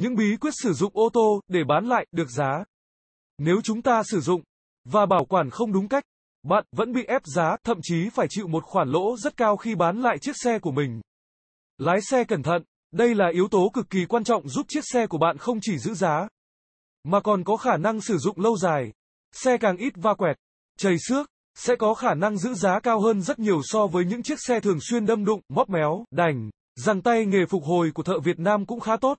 Những bí quyết sử dụng ô tô để bán lại được giá. Nếu chúng ta sử dụng và bảo quản không đúng cách, bạn vẫn bị ép giá, thậm chí phải chịu một khoản lỗ rất cao khi bán lại chiếc xe của mình. Lái xe cẩn thận, đây là yếu tố cực kỳ quan trọng giúp chiếc xe của bạn không chỉ giữ giá, mà còn có khả năng sử dụng lâu dài. Xe càng ít va quẹt, chầy xước, sẽ có khả năng giữ giá cao hơn rất nhiều so với những chiếc xe thường xuyên đâm đụng, móp méo, đành. Rằng tay nghề phục hồi của thợ Việt Nam cũng khá tốt.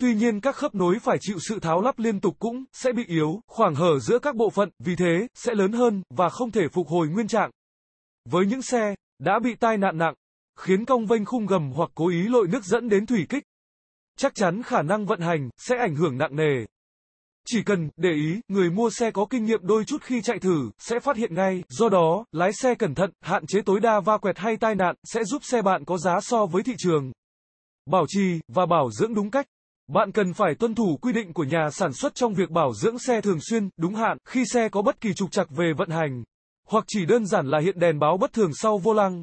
Tuy nhiên các khớp nối phải chịu sự tháo lắp liên tục cũng sẽ bị yếu, khoảng hở giữa các bộ phận, vì thế sẽ lớn hơn và không thể phục hồi nguyên trạng. Với những xe đã bị tai nạn nặng, khiến cong vênh khung gầm hoặc cố ý lội nước dẫn đến thủy kích, chắc chắn khả năng vận hành sẽ ảnh hưởng nặng nề. Chỉ cần để ý, người mua xe có kinh nghiệm đôi chút khi chạy thử sẽ phát hiện ngay, do đó, lái xe cẩn thận, hạn chế tối đa va quẹt hay tai nạn sẽ giúp xe bạn có giá so với thị trường. Bảo trì và bảo dưỡng đúng cách bạn cần phải tuân thủ quy định của nhà sản xuất trong việc bảo dưỡng xe thường xuyên, đúng hạn, khi xe có bất kỳ trục trặc về vận hành, hoặc chỉ đơn giản là hiện đèn báo bất thường sau vô lăng.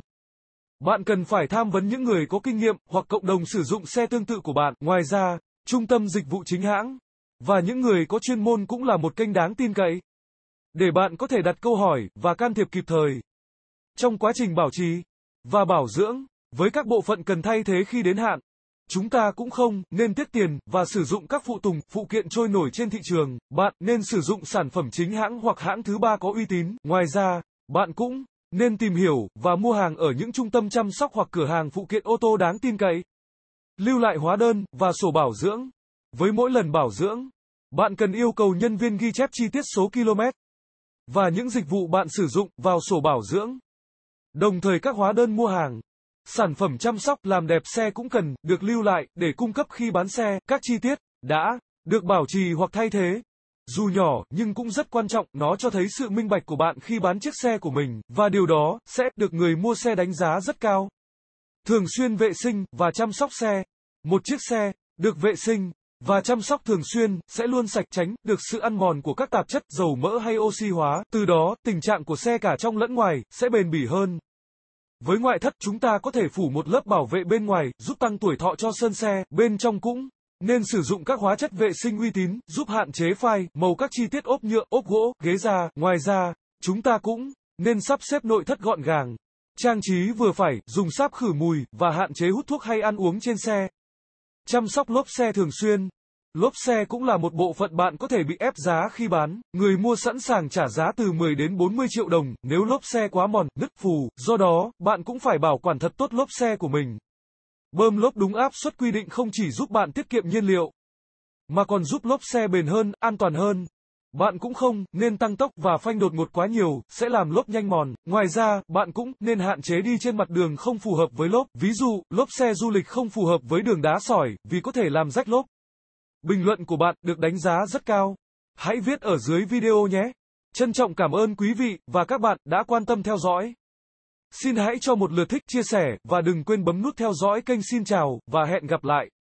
Bạn cần phải tham vấn những người có kinh nghiệm hoặc cộng đồng sử dụng xe tương tự của bạn. Ngoài ra, trung tâm dịch vụ chính hãng và những người có chuyên môn cũng là một kênh đáng tin cậy để bạn có thể đặt câu hỏi và can thiệp kịp thời trong quá trình bảo trì và bảo dưỡng với các bộ phận cần thay thế khi đến hạn. Chúng ta cũng không nên tiết tiền và sử dụng các phụ tùng, phụ kiện trôi nổi trên thị trường. Bạn nên sử dụng sản phẩm chính hãng hoặc hãng thứ ba có uy tín. Ngoài ra, bạn cũng nên tìm hiểu và mua hàng ở những trung tâm chăm sóc hoặc cửa hàng phụ kiện ô tô đáng tin cậy. Lưu lại hóa đơn và sổ bảo dưỡng. Với mỗi lần bảo dưỡng, bạn cần yêu cầu nhân viên ghi chép chi tiết số km và những dịch vụ bạn sử dụng vào sổ bảo dưỡng. Đồng thời các hóa đơn mua hàng Sản phẩm chăm sóc làm đẹp xe cũng cần được lưu lại để cung cấp khi bán xe, các chi tiết đã được bảo trì hoặc thay thế. Dù nhỏ nhưng cũng rất quan trọng, nó cho thấy sự minh bạch của bạn khi bán chiếc xe của mình và điều đó sẽ được người mua xe đánh giá rất cao. Thường xuyên vệ sinh và chăm sóc xe. Một chiếc xe được vệ sinh và chăm sóc thường xuyên sẽ luôn sạch tránh được sự ăn mòn của các tạp chất dầu mỡ hay oxy hóa, từ đó tình trạng của xe cả trong lẫn ngoài sẽ bền bỉ hơn. Với ngoại thất chúng ta có thể phủ một lớp bảo vệ bên ngoài, giúp tăng tuổi thọ cho sơn xe, bên trong cũng. Nên sử dụng các hóa chất vệ sinh uy tín, giúp hạn chế phai, màu các chi tiết ốp nhựa, ốp gỗ, ghế da. Ngoài ra, chúng ta cũng nên sắp xếp nội thất gọn gàng, trang trí vừa phải, dùng sáp khử mùi và hạn chế hút thuốc hay ăn uống trên xe. Chăm sóc lốp xe thường xuyên. Lốp xe cũng là một bộ phận bạn có thể bị ép giá khi bán, người mua sẵn sàng trả giá từ 10 đến 40 triệu đồng nếu lốp xe quá mòn, nứt phù, do đó, bạn cũng phải bảo quản thật tốt lốp xe của mình. Bơm lốp đúng áp suất quy định không chỉ giúp bạn tiết kiệm nhiên liệu, mà còn giúp lốp xe bền hơn, an toàn hơn. Bạn cũng không nên tăng tốc và phanh đột ngột quá nhiều, sẽ làm lốp nhanh mòn. Ngoài ra, bạn cũng nên hạn chế đi trên mặt đường không phù hợp với lốp. Ví dụ, lốp xe du lịch không phù hợp với đường đá sỏi vì có thể làm rách lốp. Bình luận của bạn được đánh giá rất cao. Hãy viết ở dưới video nhé. Trân trọng cảm ơn quý vị và các bạn đã quan tâm theo dõi. Xin hãy cho một lượt thích chia sẻ và đừng quên bấm nút theo dõi kênh Xin chào và hẹn gặp lại.